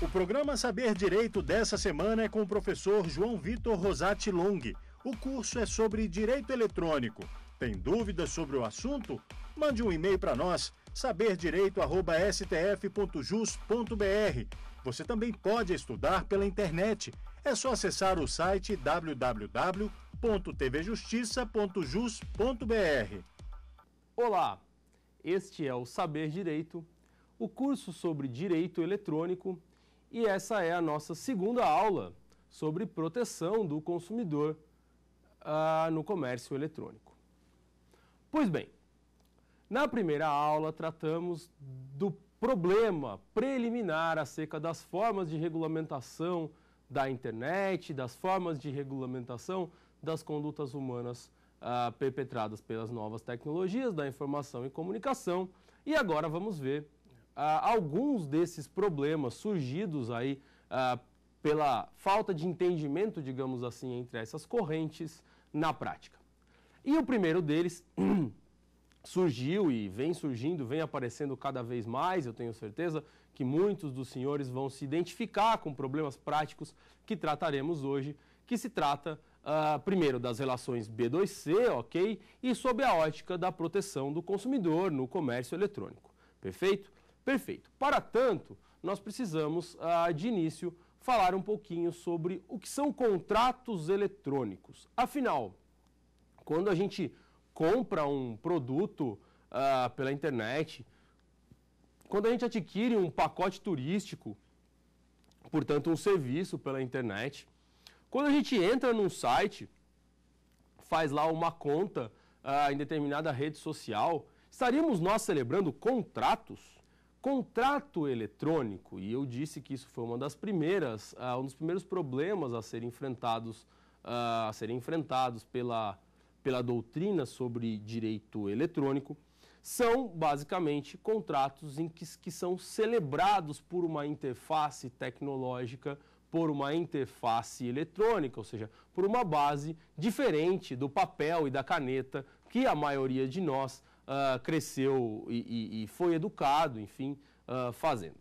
O programa Saber Direito dessa semana é com o professor João Vitor Rosati Long. O curso é sobre direito eletrônico. Tem dúvidas sobre o assunto? Mande um e-mail para nós, saberdireito.stf.jus.br. Você também pode estudar pela internet. É só acessar o site www.tvjustiça.jus.br. Olá, este é o Saber Direito, o curso sobre direito eletrônico e essa é a nossa segunda aula sobre proteção do consumidor ah, no comércio eletrônico. Pois bem, na primeira aula tratamos do problema preliminar acerca das formas de regulamentação da internet, das formas de regulamentação das condutas humanas ah, perpetradas pelas novas tecnologias da informação e comunicação. E agora vamos ver ah, alguns desses problemas surgidos aí ah, pela falta de entendimento, digamos assim, entre essas correntes na prática. E o primeiro deles surgiu e vem surgindo, vem aparecendo cada vez mais, eu tenho certeza que muitos dos senhores vão se identificar com problemas práticos que trataremos hoje, que se trata Uh, primeiro das relações B2C, ok? E sob a ótica da proteção do consumidor no comércio eletrônico. Perfeito? Perfeito. Para tanto, nós precisamos, ah, de início, falar um pouquinho sobre o que são contratos eletrônicos. Afinal, quando a gente compra um produto ah, pela internet, quando a gente adquire um pacote turístico, portanto, um serviço pela internet, quando a gente entra num site, faz lá uma conta ah, em determinada rede social, estaríamos nós celebrando contratos? Contrato eletrônico, e eu disse que isso foi uma das primeiras, uh, um dos primeiros problemas a serem enfrentados, uh, a serem enfrentados pela, pela doutrina sobre direito eletrônico, são basicamente contratos em que, que são celebrados por uma interface tecnológica, por uma interface eletrônica, ou seja, por uma base diferente do papel e da caneta que a maioria de nós uh, cresceu e, e, e, foi educado, enfim, uh, fazendo.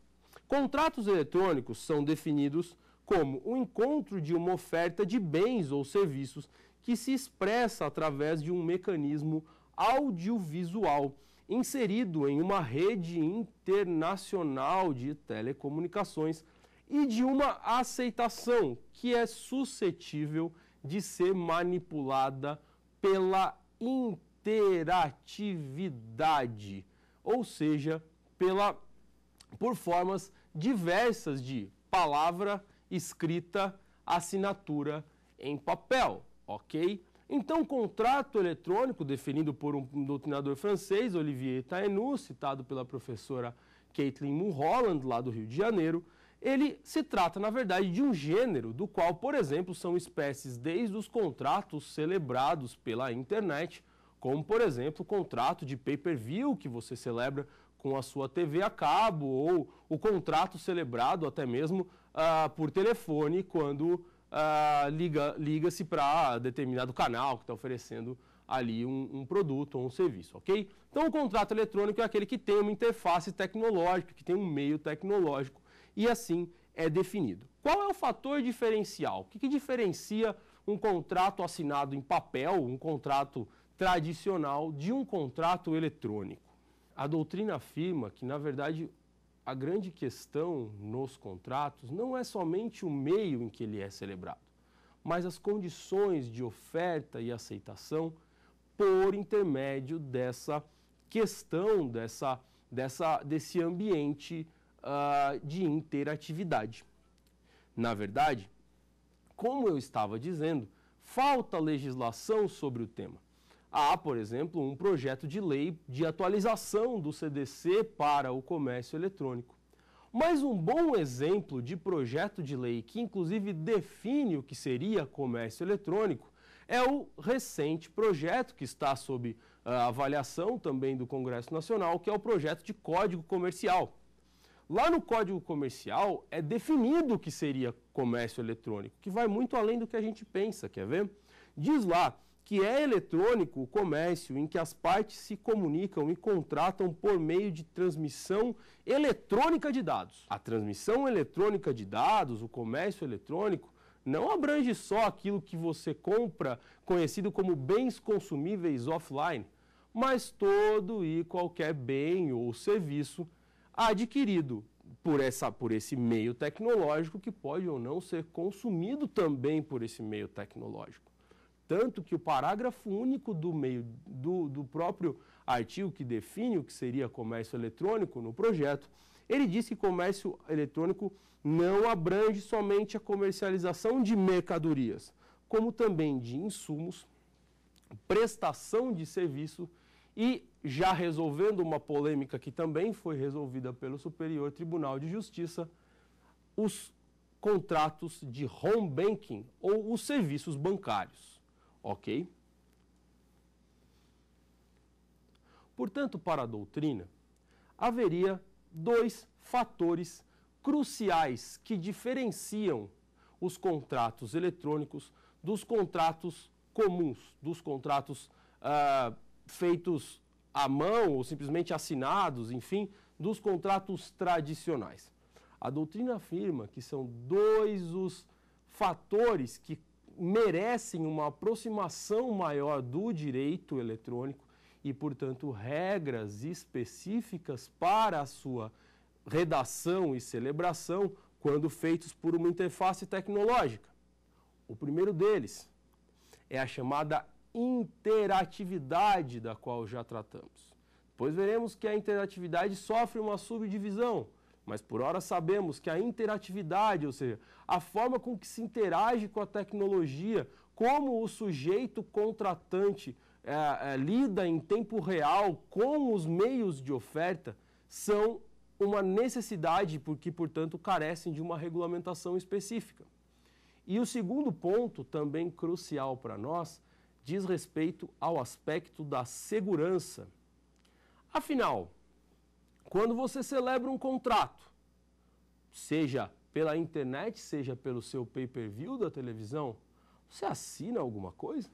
Contratos eletrônicos são definidos como o encontro de uma oferta de bens ou serviços que se expressa através de um mecanismo audiovisual inserido em uma rede internacional de telecomunicações e de uma aceitação que é suscetível de ser manipulada pela internet interatividade, ou seja, pela, por formas diversas de palavra, escrita, assinatura em papel, ok? Então, o contrato eletrônico, definido por um doutrinador francês, Olivier Tainu, citado pela professora Caitlin Mulholland, lá do Rio de Janeiro, ele se trata, na verdade, de um gênero do qual, por exemplo, são espécies desde os contratos celebrados pela internet como por exemplo o contrato de pay-per-view que você celebra com a sua TV a cabo ou o contrato celebrado até mesmo ah, por telefone quando ah, liga, liga-se para determinado canal que está oferecendo ali um, um, produto ou um serviço, ok? Então o contrato eletrônico é aquele que tem uma interface tecnológica, que tem um meio tecnológico e assim é definido. Qual é o fator diferencial? O que, que diferencia um contrato assinado em papel, um contrato tradicional de um contrato eletrônico. A doutrina afirma que, na verdade, a grande questão nos contratos não é somente o meio em que ele é celebrado, mas as condições de oferta e aceitação por intermédio dessa questão, dessa, dessa, desse ambiente uh, de interatividade. Na verdade, como eu estava dizendo, falta legislação sobre o tema. Há, por exemplo, um projeto de lei de atualização do CDC para o comércio eletrônico. Mas um bom exemplo de projeto de lei que, inclusive, define o que seria comércio eletrônico é o recente projeto que está sob ah, avaliação também do Congresso Nacional, que é o projeto de Código Comercial. Lá no Código Comercial é definido o que seria comércio eletrônico, que vai muito além do que a gente pensa, quer ver? Diz lá que é eletrônico o comércio em que as partes se comunicam e contratam por meio de transmissão eletrônica de dados. A transmissão eletrônica de dados, o comércio eletrônico, não abrange só aquilo que você compra, conhecido como bens consumíveis offline, mas todo e qualquer bem ou serviço adquirido por, essa, por esse meio tecnológico que pode ou não ser consumido também por esse meio tecnológico. Tanto que o parágrafo único do meio do, do próprio artigo que define o que seria comércio eletrônico no projeto, ele diz que comércio eletrônico não abrange somente a comercialização de mercadorias, como também de insumos, prestação de serviço e já resolvendo uma polêmica que também foi resolvida pelo Superior Tribunal de Justiça, os contratos de home banking ou os serviços bancários. Ok? Portanto, para a doutrina, haveria dois fatores cruciais que diferenciam os contratos eletrônicos dos contratos comuns, dos contratos ah, feitos à mão ou simplesmente assinados, enfim, dos contratos tradicionais. A doutrina afirma que são dois os fatores que merecem uma aproximação maior do direito eletrônico e, portanto, regras específicas para a sua redação e celebração quando feitos por uma interface tecnológica. O primeiro deles é a chamada interatividade, da qual já tratamos. Depois veremos que a interatividade sofre uma subdivisão mas por hora sabemos que a interatividade, ou seja, a forma com que se interage com a tecnologia, como o sujeito contratante é, é, lida em tempo real com os meios de oferta, são uma necessidade, porque, portanto, carecem de uma regulamentação específica. E o segundo ponto, também crucial para nós, diz respeito ao aspecto da segurança. Afinal, quando você celebra um contrato, seja pela internet, seja pelo seu pay-per-view da televisão, você assina alguma coisa?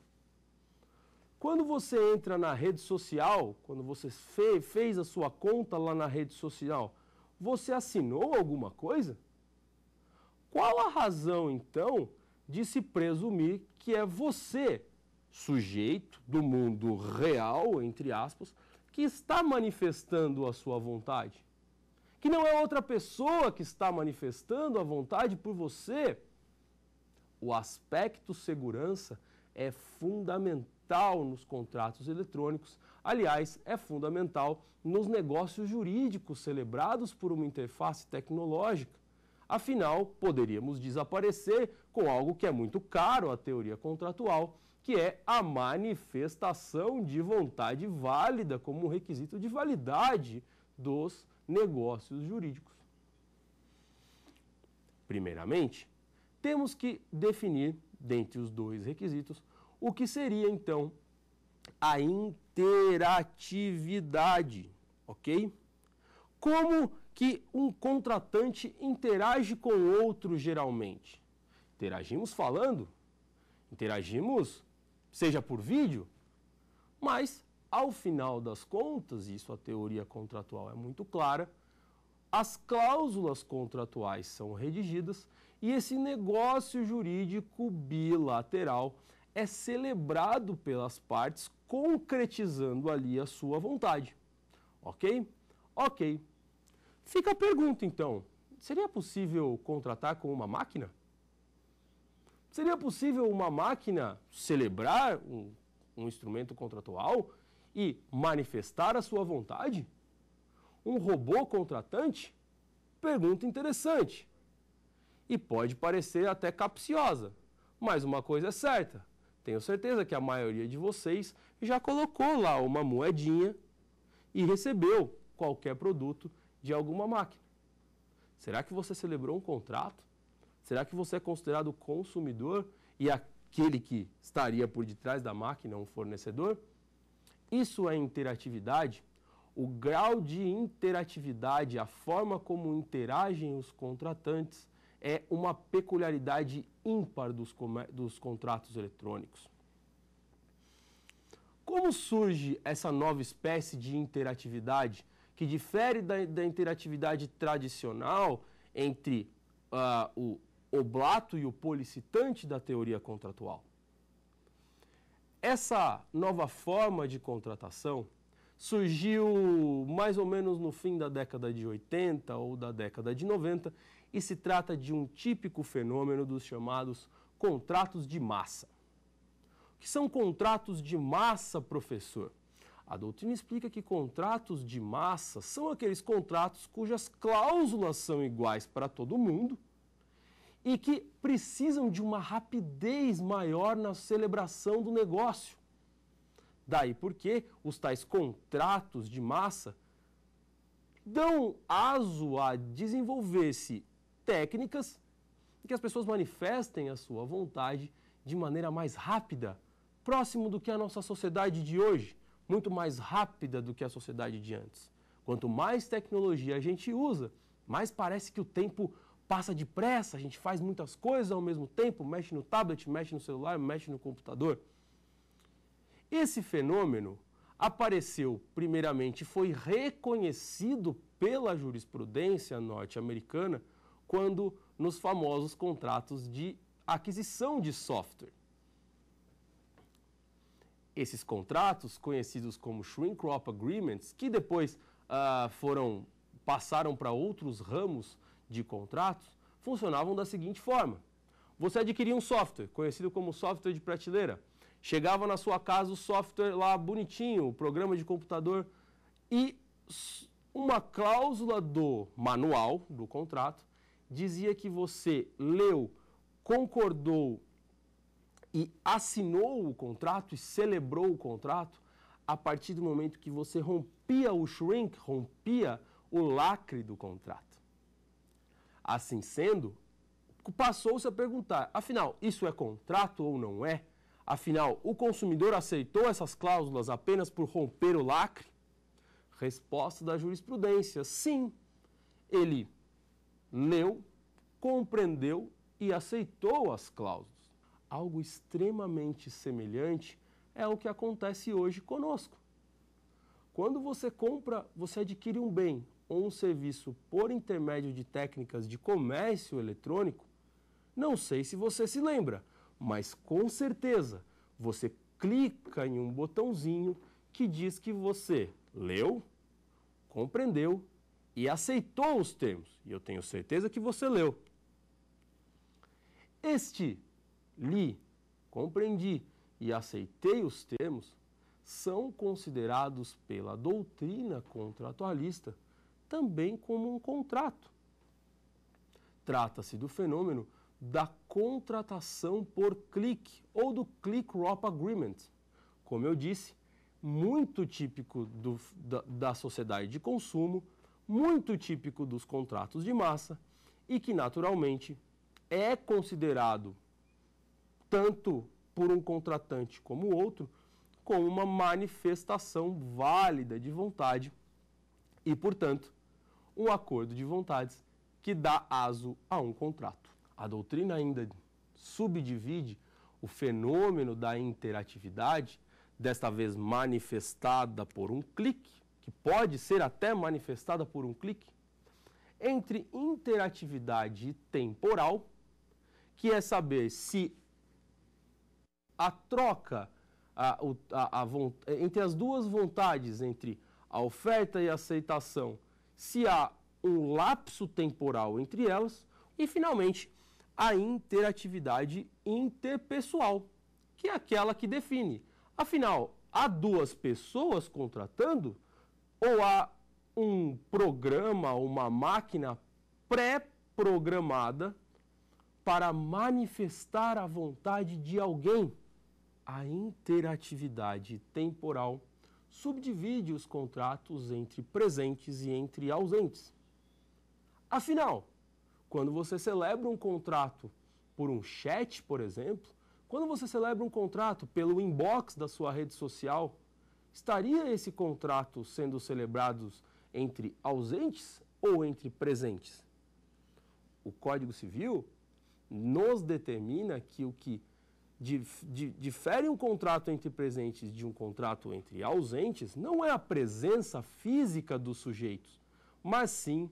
Quando você entra na rede social, quando você fe fez a sua conta lá na rede social, você assinou alguma coisa? Qual a razão, então, de se presumir que é você, sujeito do mundo real, entre aspas, que está manifestando a sua vontade. Que não é outra pessoa que está manifestando a vontade por você. O aspecto segurança é fundamental nos contratos eletrônicos. Aliás, é fundamental nos negócios jurídicos celebrados por uma interface tecnológica. Afinal, poderíamos desaparecer com algo que é muito caro à teoria contratual que é a manifestação de vontade válida como um requisito de validade dos negócios jurídicos. Primeiramente, temos que definir, dentre os dois requisitos, o que seria então a interatividade, ok? Como que um contratante interage com outro geralmente? Interagimos falando, interagimos seja por vídeo, mas ao final das contas, isso a teoria contratual é muito clara, as cláusulas contratuais são redigidas e esse negócio jurídico bilateral é celebrado pelas partes concretizando ali a sua vontade. Ok? Ok. Fica a pergunta então: seria possível contratar com uma máquina? Seria possível uma máquina celebrar um, um instrumento contratual e manifestar a sua vontade? Um robô contratante? Pergunta interessante. E pode parecer até capciosa, mas uma coisa é certa: tenho certeza que a maioria de vocês já colocou lá uma moedinha e recebeu qualquer produto de alguma máquina. Será que você celebrou um contrato? Será que você é considerado consumidor e aquele que estaria por detrás da máquina um fornecedor? Isso é interatividade? O grau de interatividade, a forma como interagem os contratantes, é uma peculiaridade ímpar dos, dos contratos eletrônicos. Como surge essa nova espécie de interatividade que difere da, da interatividade tradicional entre uh, o oblato e o policitante da teoria contratual. Essa nova forma de contratação surgiu mais ou menos no fim da década de 80 ou da década de 90 e se trata de um típico fenômeno dos chamados contratos de massa. O que são contratos de massa, professor? A doutrina explica que contratos de massa são aqueles contratos cujas cláusulas são iguais para todo mundo e que precisam de uma rapidez maior na celebração do negócio. Daí porque os tais contratos de massa dão aso a desenvolver-se técnicas que as pessoas manifestem a sua vontade de maneira mais rápida, próximo do que a nossa sociedade de hoje, muito mais rápida do que a sociedade de antes. Quanto mais tecnologia a gente usa, mais parece que o tempo passa depressa, a gente faz muitas coisas ao mesmo tempo, mexe no tablet, mexe no celular, mexe no computador. Esse fenômeno apareceu, primeiramente, foi reconhecido pela jurisprudência norte-americana quando nos famosos contratos de aquisição de software. Esses contratos, conhecidos como Shrink Crop Agreements, que depois ah, foram passaram para outros ramos de contratos funcionavam da seguinte forma: você adquiria um software, conhecido como software de prateleira. Chegava na sua casa o software lá bonitinho, o programa de computador, e uma cláusula do manual, do contrato, dizia que você leu, concordou e assinou o contrato e celebrou o contrato a partir do momento que você rompia o shrink, rompia o lacre do contrato. Assim sendo, passou-se a perguntar: afinal, isso é contrato ou não é? Afinal, o consumidor aceitou essas cláusulas apenas por romper o lacre? Resposta da jurisprudência: sim. Ele leu, compreendeu e aceitou as cláusulas. Algo extremamente semelhante é o que acontece hoje conosco. Quando você compra, você adquire um bem ou um serviço por intermédio de técnicas de comércio eletrônico? Não sei se você se lembra, mas com certeza você clica em um botãozinho que diz que você leu, compreendeu e aceitou os termos. E eu tenho certeza que você leu. Este li, compreendi e aceitei os termos são considerados pela doutrina contratualista também como um contrato. Trata-se do fenômeno da contratação por clique ou do click-rop agreement. Como eu disse, muito típico do, da, da sociedade de consumo, muito típico dos contratos de massa e que, naturalmente, é considerado, tanto por um contratante como outro, como uma manifestação válida de vontade e, portanto, um acordo de vontades que dá aso a um contrato. A doutrina ainda subdivide o fenômeno da interatividade, desta vez manifestada por um clique, que pode ser até manifestada por um clique, entre interatividade temporal, que é saber se a troca a, a, a, entre as duas vontades, entre a oferta e a aceitação, se há um lapso temporal entre elas e, finalmente, a interatividade interpessoal, que é aquela que define. Afinal, há duas pessoas contratando ou há um programa, uma máquina pré-programada para manifestar a vontade de alguém? A interatividade temporal subdivide os contratos entre presentes e entre ausentes. Afinal, quando você celebra um contrato por um chat, por exemplo, quando você celebra um contrato pelo inbox da sua rede social, estaria esse contrato sendo celebrado entre ausentes ou entre presentes? O Código Civil nos determina que o que diferem um contrato entre presentes de um contrato entre ausentes não é a presença física dos sujeitos, mas sim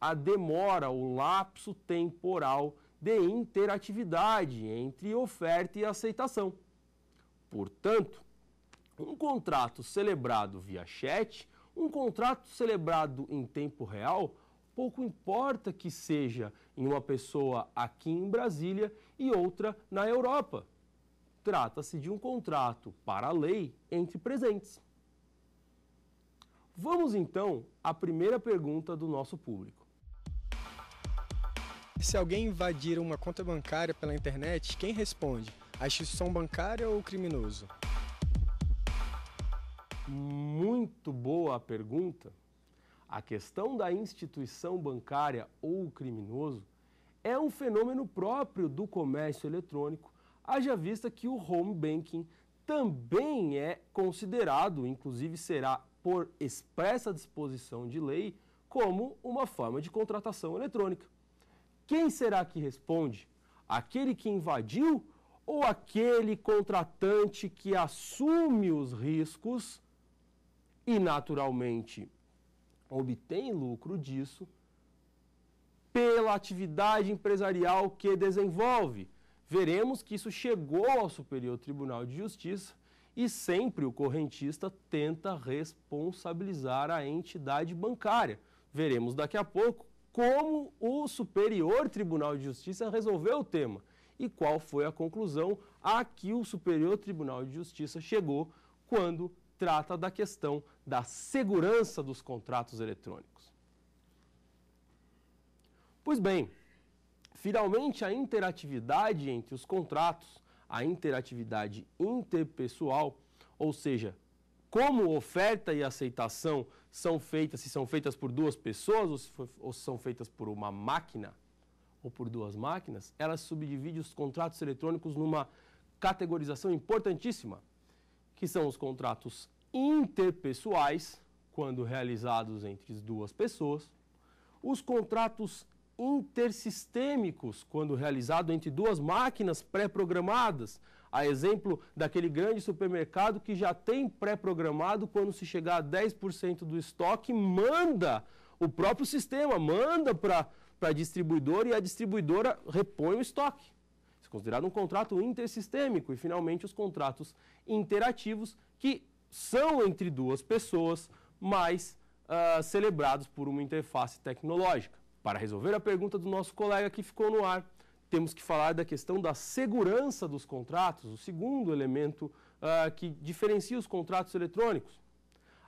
a demora, o lapso temporal de interatividade entre oferta e aceitação. Portanto, um contrato celebrado via chat, um contrato celebrado em tempo real, pouco importa que seja em uma pessoa aqui em Brasília e outra na Europa. Trata-se de um contrato, para a lei, entre presentes. Vamos então à primeira pergunta do nosso público. Se alguém invadir uma conta bancária pela internet, quem responde? A instituição bancária ou o criminoso? Muito boa a pergunta. A questão da instituição bancária ou o criminoso é um fenômeno próprio do comércio eletrônico Haja vista que o home banking também é considerado, inclusive será por expressa disposição de lei, como uma forma de contratação eletrônica. Quem será que responde? Aquele que invadiu ou aquele contratante que assume os riscos e, naturalmente, obtém lucro disso pela atividade empresarial que desenvolve? veremos que isso chegou ao Superior Tribunal de Justiça e sempre o correntista tenta responsabilizar a entidade bancária. Veremos daqui a pouco como o Superior Tribunal de Justiça resolveu o tema e qual foi a conclusão a que o Superior Tribunal de Justiça chegou quando trata da questão da segurança dos contratos eletrônicos. Pois bem, Finalmente, a interatividade entre os contratos, a interatividade interpessoal, ou seja, como oferta e aceitação são feitas, se são feitas por duas pessoas ou se, for, ou se são feitas por uma máquina ou por duas máquinas, ela subdivide os contratos eletrônicos numa categorização importantíssima, que são os contratos interpessoais, quando realizados entre duas pessoas, os contratos intersistêmicos quando realizado entre duas máquinas pré-programadas, a exemplo daquele grande supermercado que já tem pré-programado quando se chegar a 10% do estoque, manda o próprio sistema, manda para a distribuidora e a distribuidora repõe o estoque. Isso é considerado um contrato intersistêmico e finalmente os contratos interativos que são entre duas pessoas, mas uh, celebrados por uma interface tecnológica. Para resolver a pergunta do nosso colega que ficou no ar, temos que falar da questão da segurança dos contratos, o segundo elemento uh, que diferencia os contratos eletrônicos.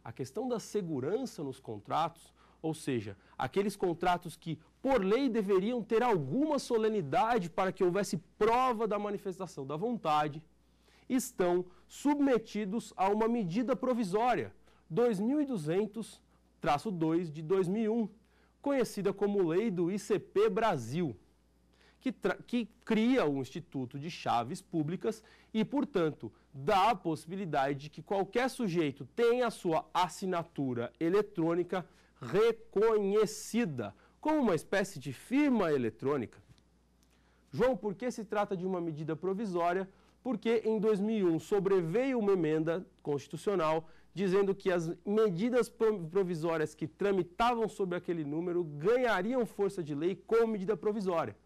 A questão da segurança nos contratos, ou seja, aqueles contratos que, por lei, deveriam ter alguma solenidade para que houvesse prova da manifestação da vontade, estão submetidos a uma medida provisória 2200-2 de 2001 conhecida como Lei do ICP Brasil, que, que cria o Instituto de Chaves Públicas e, portanto, dá a possibilidade de que qualquer sujeito tenha a sua assinatura eletrônica reconhecida como uma espécie de firma eletrônica. João, por que se trata de uma medida provisória? Porque em 2001 sobreveio uma emenda constitucional dizendo que as medidas provisórias que tramitavam sobre aquele número ganhariam força de lei como medida provisória.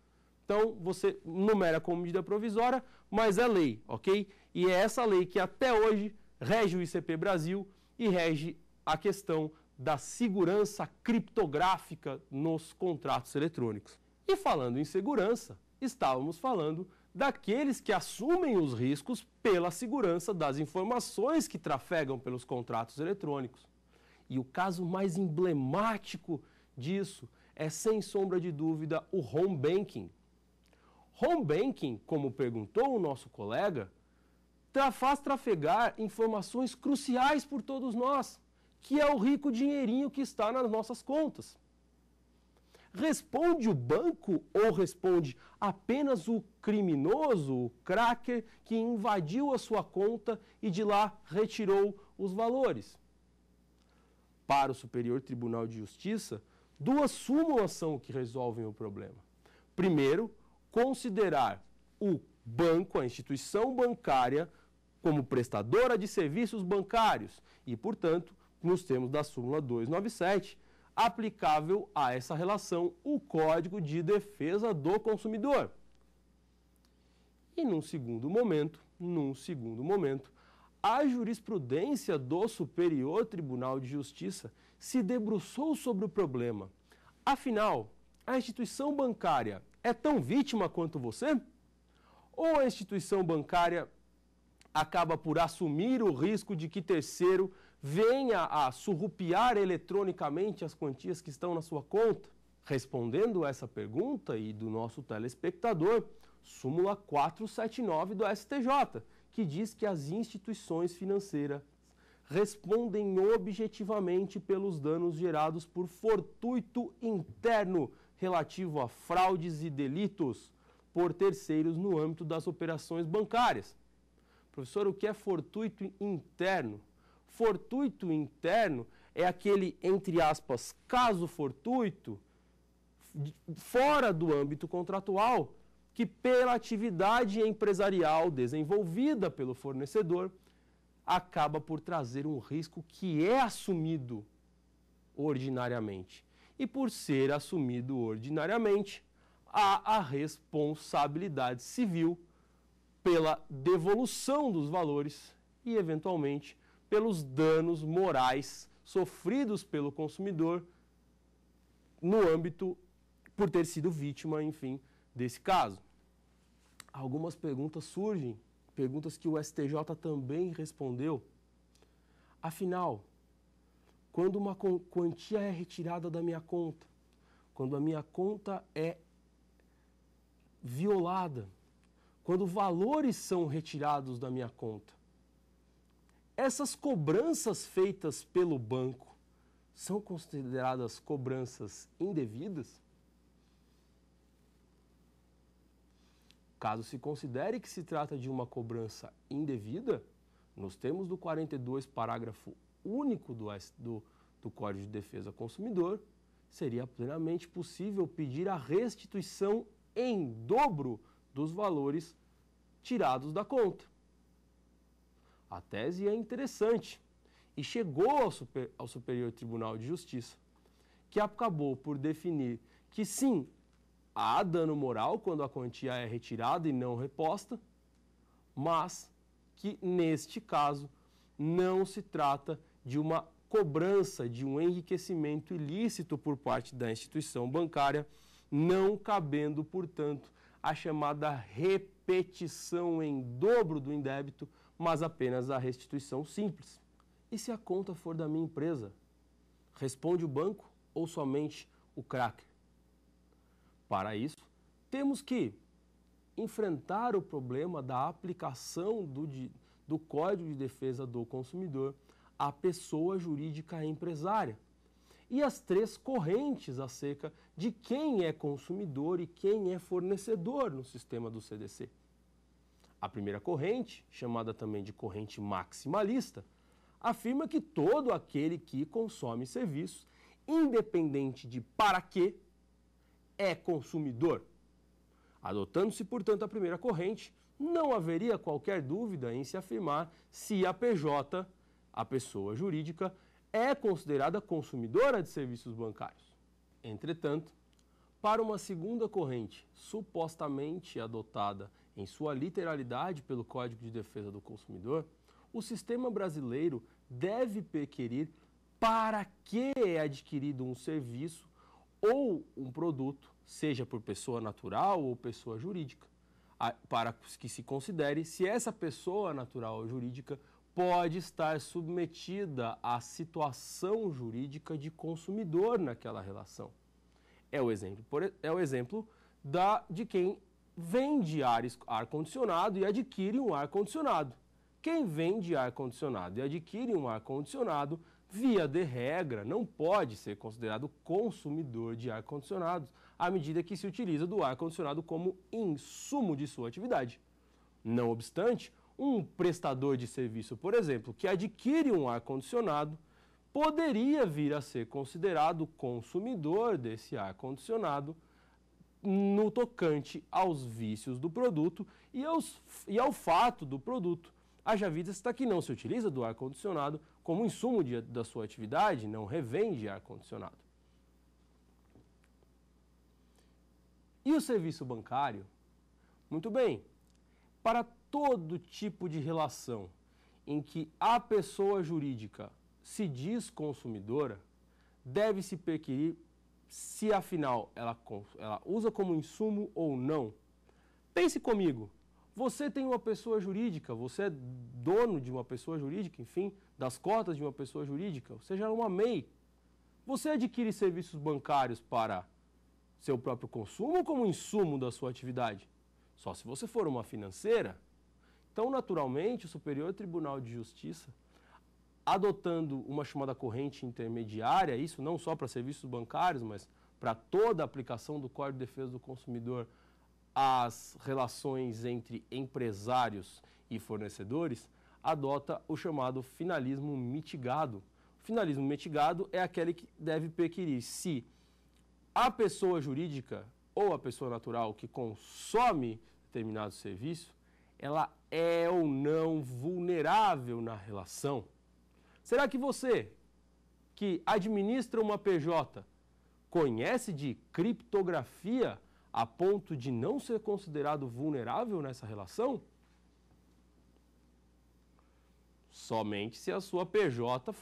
Então, você numera como medida provisória, mas é lei, ok? E é essa lei que até hoje rege o ICP Brasil e rege a questão da segurança criptográfica nos contratos eletrônicos. E falando em segurança, estávamos falando daqueles que assumem os riscos pela segurança das informações que trafegam pelos contratos eletrônicos. E o caso mais emblemático disso é, sem sombra de dúvida, o home banking. Home banking, como perguntou o nosso colega, faz trafegar informações cruciais por todos nós, que é o rico dinheirinho que está nas nossas contas. Responde o banco ou responde apenas o criminoso, o cracker, que invadiu a sua conta e de lá retirou os valores? Para o Superior Tribunal de Justiça, duas súmulas são que resolvem o problema. Primeiro, considerar o banco, a instituição bancária, como prestadora de serviços bancários e, portanto, nos termos da súmula 297, aplicável a essa relação o Código de Defesa do Consumidor. E num segundo momento, num segundo momento, a jurisprudência do Superior Tribunal de Justiça se debruçou sobre o problema. Afinal, a instituição bancária é tão vítima quanto você? Ou a instituição bancária acaba por assumir o risco de que terceiro venha a surrupiar eletronicamente as quantias que estão na sua conta? Respondendo essa pergunta e do nosso telespectador, súmula 479 do STJ, que diz que as instituições financeiras respondem objetivamente pelos danos gerados por fortuito interno relativo a fraudes e delitos por terceiros no âmbito das operações bancárias. Professor, o que é fortuito interno? Fortuito interno é aquele, entre aspas, caso fortuito, fora do âmbito contratual, que pela atividade empresarial desenvolvida pelo fornecedor, acaba por trazer um risco que é assumido ordinariamente. E por ser assumido ordinariamente, há a responsabilidade civil pela devolução dos valores e, eventualmente, pelos danos morais sofridos pelo consumidor no âmbito por ter sido vítima, enfim, desse caso. Algumas perguntas surgem, perguntas que o STJ também respondeu. Afinal, quando uma quantia é retirada da minha conta, quando a minha conta é violada, quando valores são retirados da minha conta, essas cobranças feitas pelo banco são consideradas cobranças indevidas? Caso se considere que se trata de uma cobrança indevida, nos termos do 42, parágrafo único do, do, do Código de Defesa do Consumidor, seria plenamente possível pedir a restituição em dobro dos valores tirados da conta. A tese é interessante e chegou ao, super, ao Superior Tribunal de Justiça, que acabou por definir que sim, há dano moral quando a quantia é retirada e não reposta, mas que neste caso não se trata de uma cobrança de um enriquecimento ilícito por parte da instituição bancária, não cabendo, portanto, a chamada repetição em dobro do indébito mas apenas a restituição simples. E se a conta for da minha empresa? Responde o banco ou somente o cracker? Para isso, temos que enfrentar o problema da aplicação do, do Código de Defesa do Consumidor à pessoa jurídica empresária e as três correntes acerca de quem é consumidor e quem é fornecedor no sistema do CDC. A primeira corrente, chamada também de corrente maximalista, afirma que todo aquele que consome serviços, independente de para quê, é consumidor. Adotando-se, portanto, a primeira corrente, não haveria qualquer dúvida em se afirmar se a PJ, a pessoa jurídica, é considerada consumidora de serviços bancários. Entretanto, para uma segunda corrente supostamente adotada em sua literalidade pelo Código de Defesa do Consumidor, o sistema brasileiro deve requerir para que é adquirido um serviço ou um produto, seja por pessoa natural ou pessoa jurídica, para que se considere se essa pessoa natural ou jurídica pode estar submetida à situação jurídica de consumidor naquela relação. É o exemplo, é o exemplo da, de quem vende ar-condicionado ar e adquire um ar-condicionado. Quem vende ar-condicionado e adquire um ar-condicionado, via de regra, não pode ser considerado consumidor de ar-condicionados, à medida que se utiliza do ar-condicionado como insumo de sua atividade. Não obstante, um prestador de serviço, por exemplo, que adquire um ar-condicionado, poderia vir a ser considerado consumidor desse ar-condicionado no tocante aos vícios do produto e, aos, e ao fato do produto. Haja está que não se utiliza do ar-condicionado como insumo de, da sua atividade, não revende ar-condicionado. E o serviço bancário? Muito bem, para todo tipo de relação em que a pessoa jurídica se diz consumidora, deve-se perquirir se afinal ela, ela usa como insumo ou não. Pense comigo, você tem uma pessoa jurídica, você é dono de uma pessoa jurídica, enfim, das cotas de uma pessoa jurídica, você já é uma MEI. Você adquire serviços bancários para seu próprio consumo ou como insumo da sua atividade? Só se você for uma financeira. Então, naturalmente, o Superior Tribunal de Justiça adotando uma chamada corrente intermediária, isso não só para serviços bancários, mas para toda a aplicação do Código de Defesa do Consumidor às relações entre empresários e fornecedores, adota o chamado finalismo mitigado. O finalismo mitigado é aquele que deve perquirir se a pessoa jurídica ou a pessoa natural que consome determinado serviço, ela é ou não vulnerável na relação. Será que você, que administra uma PJ, conhece de criptografia a ponto de não ser considerado vulnerável nessa relação? Somente se a sua PJ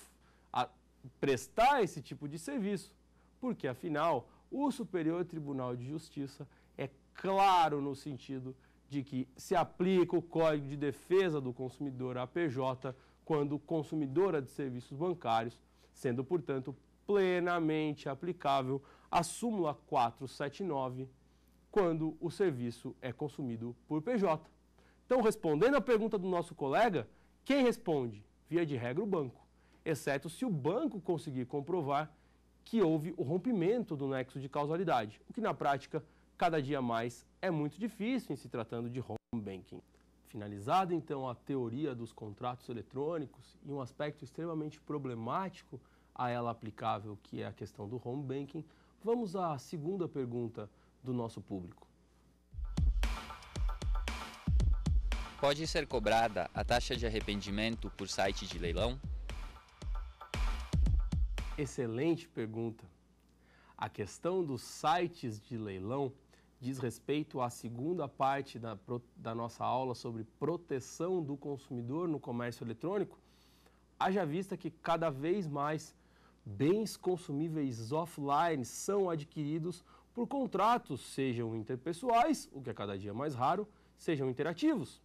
prestar esse tipo de serviço, porque afinal o Superior Tribunal de Justiça é claro no sentido de que se aplica o Código de Defesa do Consumidor à PJ quando consumidora é de serviços bancários, sendo, portanto, plenamente aplicável a súmula 479 quando o serviço é consumido por PJ. Então, respondendo à pergunta do nosso colega, quem responde? Via de regra, o banco, exceto se o banco conseguir comprovar que houve o rompimento do nexo de causalidade, o que na prática, cada dia mais, é muito difícil em se tratando de home banking. Finalizada então a teoria dos contratos eletrônicos e um aspecto extremamente problemático a ela aplicável, que é a questão do home banking, vamos à segunda pergunta do nosso público. Pode ser cobrada a taxa de arrependimento por site de leilão? Excelente pergunta. A questão dos sites de leilão diz respeito à segunda parte da, da nossa aula sobre proteção do consumidor no comércio eletrônico, haja vista que cada vez mais bens consumíveis offline são adquiridos por contratos, sejam interpessoais, o que é cada dia mais raro, sejam interativos.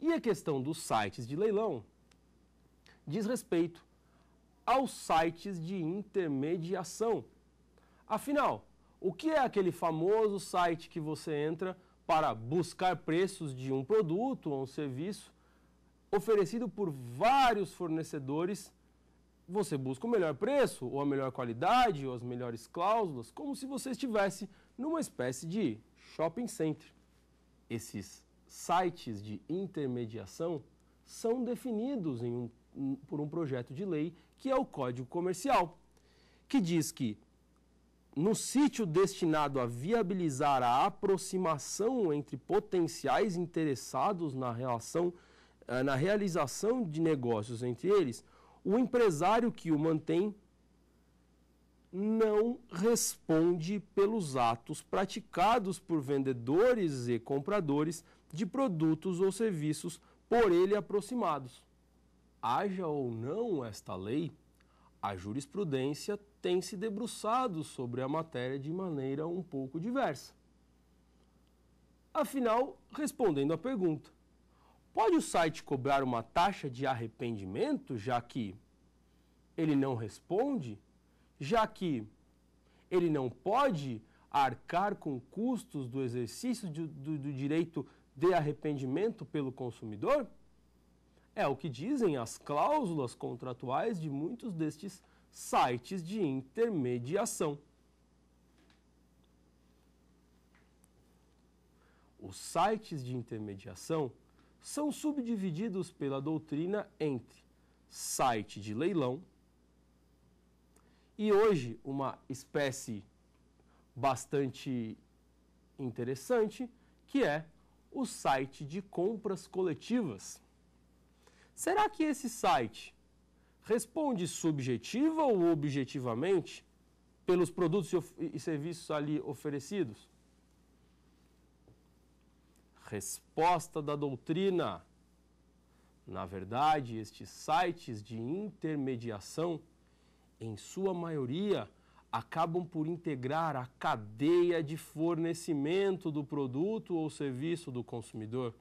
E a questão dos sites de leilão diz respeito aos sites de intermediação. Afinal, o que é aquele famoso site que você entra para buscar preços de um produto ou um serviço oferecido por vários fornecedores? Você busca o melhor preço, ou a melhor qualidade, ou as melhores cláusulas, como se você estivesse numa espécie de shopping center. Esses sites de intermediação são definidos um, por um projeto de lei que é o Código Comercial, que diz que no sítio destinado a viabilizar a aproximação entre potenciais interessados na relação eh, na realização de negócios entre eles, o empresário que o mantém não responde pelos atos praticados por vendedores e compradores de produtos ou serviços por ele aproximados. Haja ou não esta lei, a jurisprudência têm se debruçado sobre a matéria de maneira um pouco diversa. Afinal, respondendo à pergunta, pode o site cobrar uma taxa de arrependimento, já que ele não responde, já que ele não pode arcar com custos do exercício de, do, do direito de arrependimento pelo consumidor? É o que dizem as cláusulas contratuais de muitos destes sites de intermediação. Os sites de intermediação são subdivididos pela doutrina entre site de leilão e hoje uma espécie bastante interessante que é o site de compras coletivas. Será que esse site responde subjetiva ou objetivamente pelos produtos e serviços ali oferecidos? Resposta da doutrina. Na verdade, estes sites de intermediação, em sua maioria, acabam por integrar a cadeia de fornecimento do produto ou serviço do consumidor.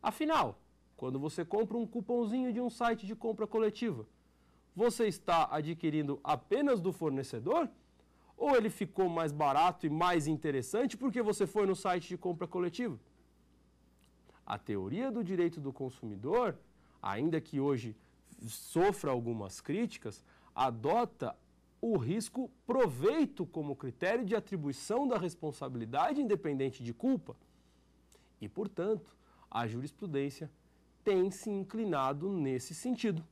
Afinal, quando você compra um cupomzinho de um site de compra coletiva, você está adquirindo apenas do fornecedor? Ou ele ficou mais barato e mais interessante porque você foi no site de compra coletiva? A teoria do direito do consumidor, ainda que hoje sofra algumas críticas, adota o risco proveito como critério de atribuição da responsabilidade independente de culpa. E, portanto, a jurisprudência tem se inclinado nesse sentido.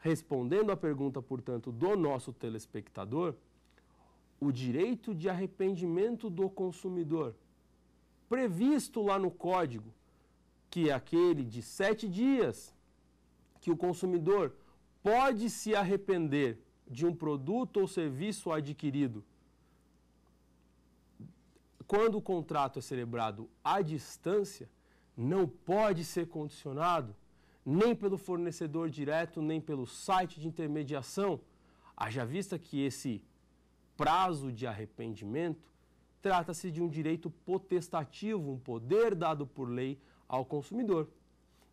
Respondendo à pergunta, portanto, do nosso telespectador, o direito de arrependimento do consumidor, previsto lá no código, que é aquele de sete dias, que o consumidor pode se arrepender de um produto ou serviço adquirido quando o contrato é celebrado à distância, não pode ser condicionado nem pelo fornecedor direto, nem pelo site de intermediação, haja vista que esse prazo de arrependimento trata-se de um direito potestativo, um poder dado por lei ao consumidor.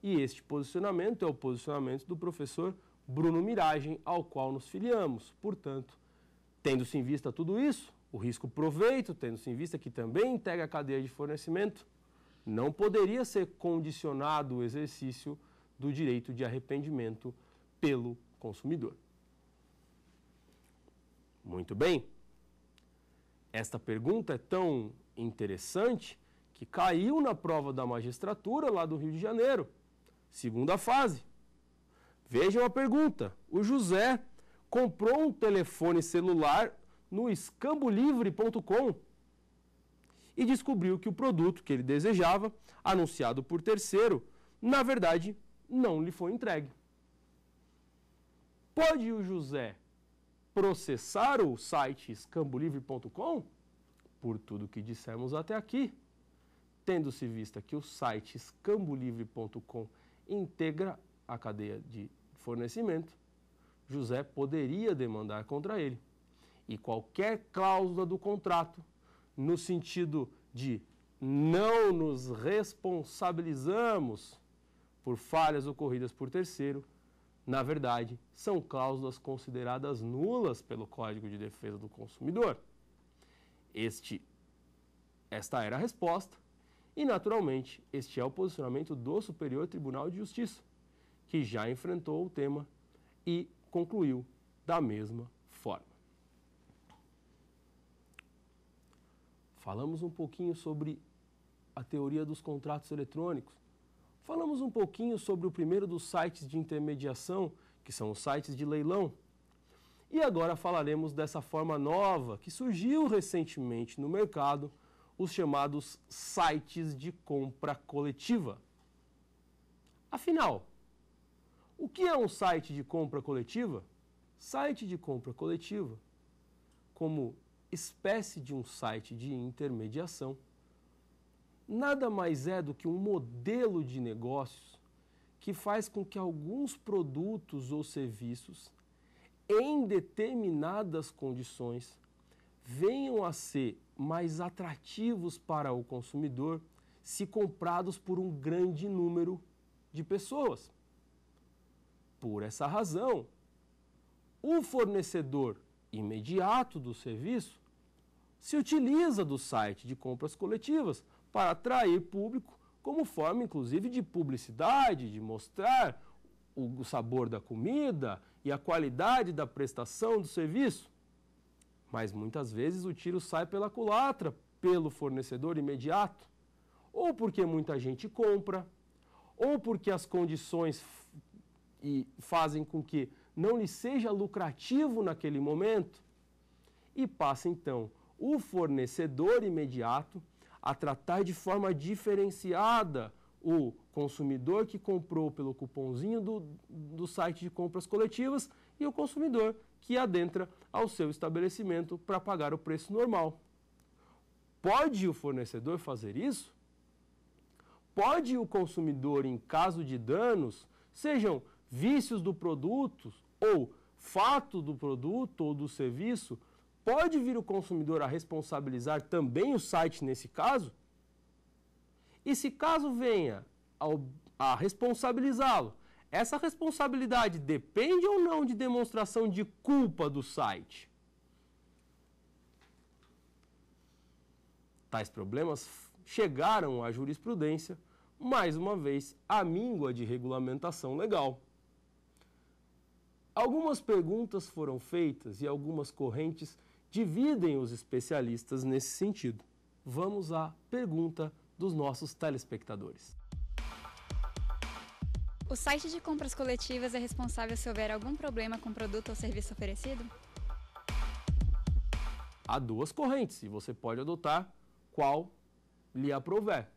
E este posicionamento é o posicionamento do professor Bruno Miragem, ao qual nos filiamos. Portanto, tendo-se em vista tudo isso, o risco proveito, tendo-se em vista que também integra a cadeia de fornecimento, não poderia ser condicionado o exercício do direito de arrependimento pelo consumidor. Muito bem. Esta pergunta é tão interessante que caiu na prova da magistratura lá do Rio de Janeiro, segunda fase. Vejam a pergunta. O José comprou um telefone celular no escambolivre.com e descobriu que o produto que ele desejava, anunciado por terceiro, na verdade não lhe foi entregue. Pode o José processar o site escambolivre.com? Por tudo que dissemos até aqui, tendo-se vista que o site escambolivre.com integra a cadeia de fornecimento, José poderia demandar contra ele. E qualquer cláusula do contrato no sentido de não nos responsabilizamos por falhas ocorridas por terceiro, na verdade, são cláusulas consideradas nulas pelo Código de Defesa do Consumidor. Este, esta era a resposta, e naturalmente, este é o posicionamento do Superior Tribunal de Justiça, que já enfrentou o tema e concluiu da mesma Falamos um pouquinho sobre a teoria dos contratos eletrônicos. Falamos um pouquinho sobre o primeiro dos sites de intermediação, que são os sites de leilão. E agora falaremos dessa forma nova que surgiu recentemente no mercado, os chamados sites de compra coletiva. Afinal, o que é um site de compra coletiva? Site de compra coletiva, como espécie de um site de intermediação, nada mais é do que um modelo de negócios que faz com que alguns produtos ou serviços, em determinadas condições, venham a ser mais atrativos para o consumidor se comprados por um grande número de pessoas. Por essa razão, o fornecedor imediato do serviço se utiliza do site de compras coletivas para atrair público, como forma inclusive de publicidade, de mostrar o sabor da comida e a qualidade da prestação do serviço. Mas muitas vezes o tiro sai pela culatra, pelo fornecedor imediato, ou porque muita gente compra, ou porque as condições e fazem com que não lhe seja lucrativo naquele momento, e passa então o fornecedor imediato a tratar de forma diferenciada o consumidor que comprou pelo cupomzinho do, do site de compras coletivas e o consumidor que adentra ao seu estabelecimento para pagar o preço normal. Pode o fornecedor fazer isso? Pode o consumidor, em caso de danos, sejam vícios do produto ou fato do produto ou do serviço, pode vir o consumidor a responsabilizar também o site nesse caso? E se caso venha a responsabilizá-lo, essa responsabilidade depende ou não de demonstração de culpa do site? Tais problemas chegaram à jurisprudência, mais uma vez, a míngua de regulamentação legal. Algumas perguntas foram feitas e algumas correntes dividem os especialistas nesse sentido. Vamos à pergunta dos nossos telespectadores. O site de compras coletivas é responsável se houver algum problema com o produto ou serviço oferecido? Há duas correntes e você pode adotar qual lhe aprover.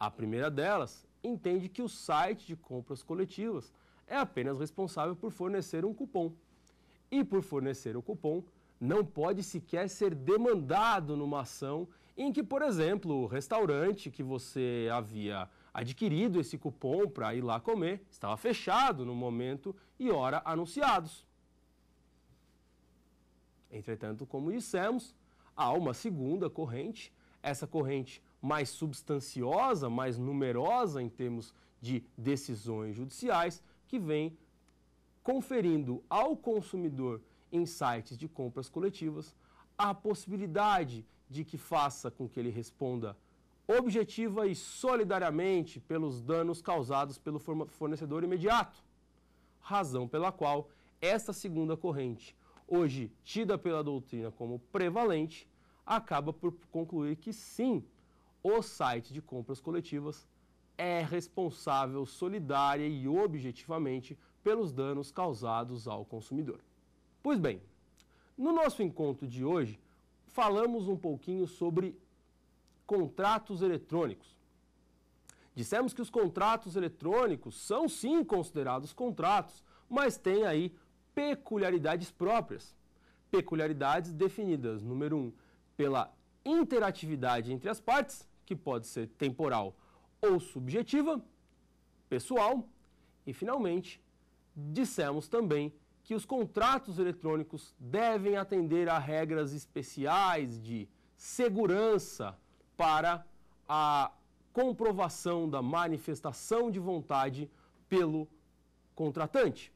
A primeira delas entende que o site de compras coletivas é apenas responsável por fornecer um cupom. E por fornecer o cupom, não pode sequer ser demandado numa ação em que, por exemplo, o restaurante que você havia adquirido esse cupom para ir lá comer estava fechado no momento e hora anunciados. Entretanto, como dissemos, há uma segunda corrente, essa corrente mais substanciosa, mais numerosa em termos de decisões judiciais, que vem conferindo ao consumidor em sites de compras coletivas, a possibilidade de que faça com que ele responda objetiva e solidariamente pelos danos causados pelo fornecedor imediato, razão pela qual esta segunda corrente, hoje tida pela doutrina como prevalente, acaba por concluir que sim, o site de compras coletivas é responsável solidária e objetivamente pelos danos causados ao consumidor. Pois bem, no nosso encontro de hoje, falamos um pouquinho sobre contratos eletrônicos. Dissemos que os contratos eletrônicos são sim considerados contratos, mas têm aí peculiaridades próprias. Peculiaridades definidas, número um, pela interatividade entre as partes, que pode ser temporal ou subjetiva, pessoal, e finalmente, dissemos também que os contratos eletrônicos devem atender a regras especiais de segurança para a comprovação da manifestação de vontade pelo contratante.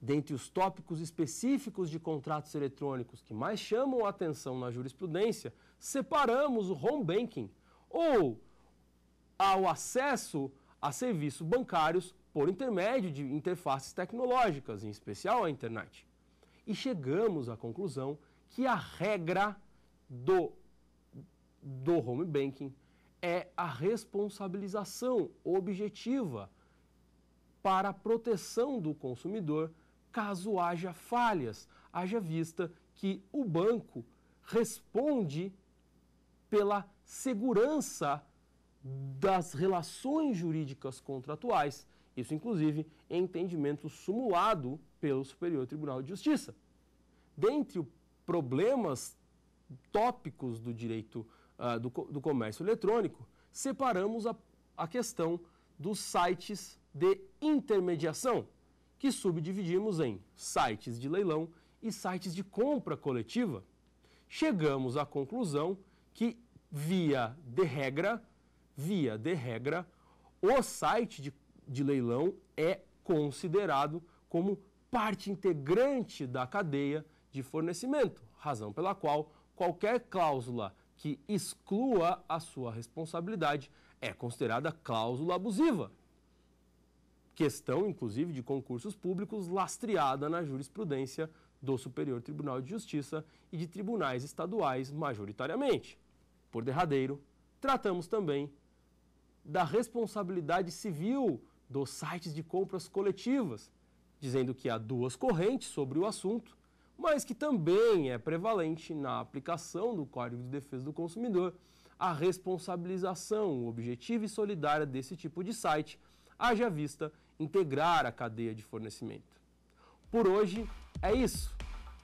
Dentre os tópicos específicos de contratos eletrônicos que mais chamam a atenção na jurisprudência, separamos o home banking ou ao acesso a serviços bancários por intermédio de interfaces tecnológicas, em especial a internet. E chegamos à conclusão que a regra do, do home banking é a responsabilização objetiva para a proteção do consumidor caso haja falhas, haja vista que o banco responde pela segurança das relações jurídicas contratuais isso, inclusive, em entendimento sumulado pelo Superior Tribunal de Justiça. Dentre problemas tópicos do direito uh, do, do, comércio eletrônico, separamos a, a questão dos sites de intermediação, que subdividimos em sites de leilão e sites de compra coletiva. Chegamos à conclusão que, via de regra, via de regra, o site de de leilão é considerado como parte integrante da cadeia de fornecimento, razão pela qual qualquer cláusula que exclua a sua responsabilidade é considerada cláusula abusiva. Questão, inclusive, de concursos públicos lastreada na jurisprudência do Superior Tribunal de Justiça e de tribunais estaduais, majoritariamente. Por derradeiro, tratamos também da responsabilidade civil dos sites de compras coletivas, dizendo que há duas correntes sobre o assunto, mas que também é prevalente na aplicação do Código de Defesa do Consumidor a responsabilização objetiva e solidária desse tipo de site, haja vista integrar a cadeia de fornecimento. Por hoje é isso.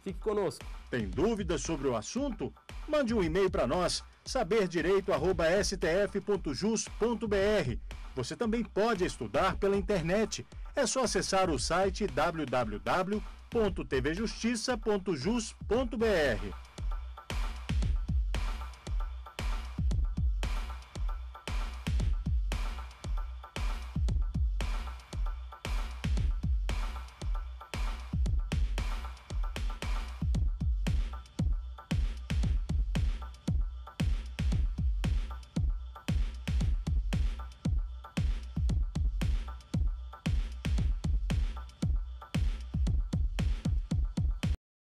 Fique conosco. Tem dúvidas sobre o assunto? Mande um e-mail para nós saberdireito@stf.jus.br. Você também pode estudar pela internet. É só acessar o site www.tvjustiça.jus.br.